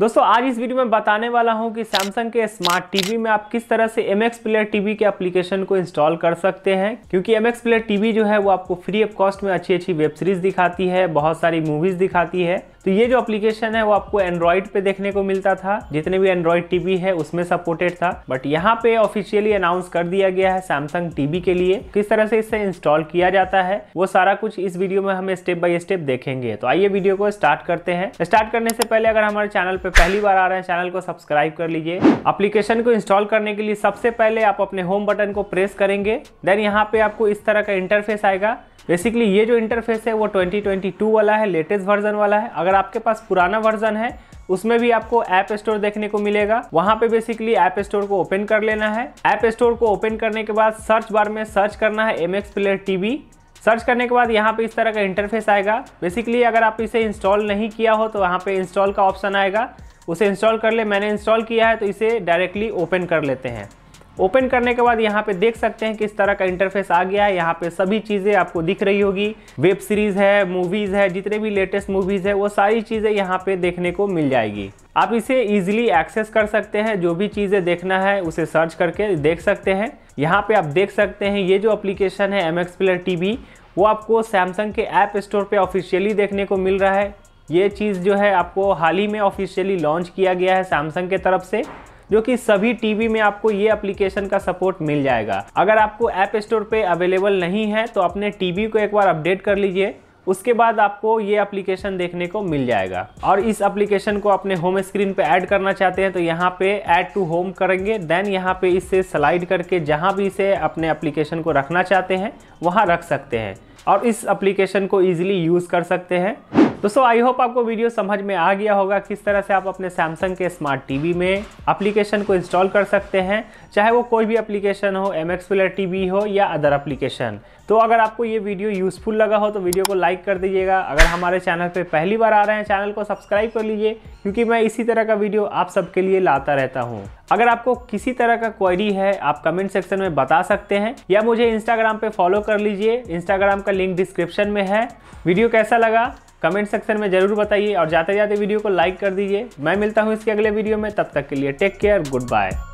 दोस्तों आज इस वीडियो में बताने वाला हूं कि सैमसंग के स्मार्ट टीवी में आप किस तरह से एम एक्स प्लेयर टीवी के एप्लीकेशन को इंस्टॉल कर सकते हैं क्योंकि एम एक्स प्लेयर टीवी जो है वो आपको फ्री ऑफ कॉस्ट में अच्छी अच्छी वेब सीरीज दिखाती है बहुत सारी मूवीज दिखाती है तो ये जो एप्लीकेशन है वो आपको एंड्रॉइड पे देखने को मिलता था जितने भी एंड्रॉइड टीवी है उसमें सपोर्टेड था बट यहाँ पे ऑफिशियली अनाउंस कर दिया गया है सैमसंग टीवी के लिए किस तरह से इसे इंस्टॉल किया जाता है वो सारा कुछ इस वीडियो में हम स्टेप बाय स्टेप देखेंगे तो आइए वीडियो को स्टार्ट करते हैं स्टार्ट करने से पहले अगर हमारे चैनल पे पहली बार आ रहे हैं चैनल को सब्सक्राइब कर लीजिए अप्लीकेशन को इंस्टॉल करने के लिए सबसे पहले आप अपने होम बटन को प्रेस करेंगे देन यहाँ पे आपको इस तरह का इंटरफेस आएगा बेसिकली ये जो इंटरफेस है वो 2022 वाला है लेटेस्ट वर्जन वाला है अगर आपके पास पुराना वर्जन है उसमें भी आपको ऐप स्टोर देखने को मिलेगा वहां पे बेसिकली ऐप स्टोर को ओपन कर लेना है ऐप स्टोर को ओपन करने के बाद सर्च बार में सर्च करना है M X player TV search करने के बाद यहाँ पे इस तरह का इंटरफेस आएगा बेसिकली अगर आप इसे इंस्टॉल नहीं किया हो तो वहाँ पे इंस्टॉल का ऑप्शन आएगा उसे इंस्टॉल कर ले मैंने इंस्टॉल किया है तो इसे डायरेक्टली ओपन कर लेते हैं ओपन करने के बाद यहाँ पे देख सकते हैं किस तरह का इंटरफेस आ गया है यहाँ पे सभी चीज़ें आपको दिख रही होगी वेब सीरीज़ है मूवीज़ है जितने भी लेटेस्ट मूवीज़ है वो सारी चीज़ें यहाँ पे देखने को मिल जाएगी आप इसे इजीली एक्सेस कर सकते हैं जो भी चीज़ें देखना है उसे सर्च करके देख सकते हैं यहाँ पे आप देख सकते हैं ये जो अप्लीकेशन है एम एक्स टी वो आपको सैमसंग के ऐप स्टोर पे ऑफिशियली देखने को मिल रहा है ये चीज़ जो है आपको हाल ही में ऑफिशियली लॉन्च किया गया है सैमसंग के तरफ से जो कि सभी टीवी में आपको ये एप्लीकेशन का सपोर्ट मिल जाएगा अगर आपको ऐप स्टोर पे अवेलेबल नहीं है तो अपने टीवी को एक बार अपडेट कर लीजिए उसके बाद आपको ये एप्लीकेशन देखने को मिल जाएगा और इस एप्लीकेशन को अपने होम स्क्रीन पे ऐड करना चाहते हैं तो यहाँ पे ऐड टू होम करेंगे देन यहाँ पे इसे स्लाइड करके जहाँ भी इसे अपने एप्लीकेशन को रखना चाहते हैं वहाँ रख सकते हैं और इस एप्लीकेशन को ईजिली यूज़ कर सकते हैं दोस्तों आई होप आपको वीडियो समझ में आ गया होगा किस तरह से आप अपने सैमसंग के स्मार्ट टीवी में एप्लीकेशन को इंस्टॉल कर सकते हैं चाहे वो कोई भी एप्लीकेशन हो एम एक्स प्लर टी हो या अदर एप्लीकेशन तो अगर आपको ये वीडियो यूजफुल लगा हो तो वीडियो को लाइक कर दीजिएगा अगर हमारे चैनल पर पहली बार आ रहे हैं चैनल को सब्सक्राइब कर लीजिए क्योंकि मैं इसी तरह का वीडियो आप सबके लिए लाता रहता हूँ अगर आपको किसी तरह का क्वेरी है आप कमेंट सेक्शन में बता सकते हैं या मुझे इंस्टाग्राम पे फॉलो कर लीजिए इंस्टाग्राम का लिंक डिस्क्रिप्शन में है वीडियो कैसा लगा कमेंट सेक्शन में ज़रूर बताइए और जाते जाते वीडियो को लाइक कर दीजिए मैं मिलता हूँ इसके अगले वीडियो में तब तक के लिए टेक केयर गुड बाय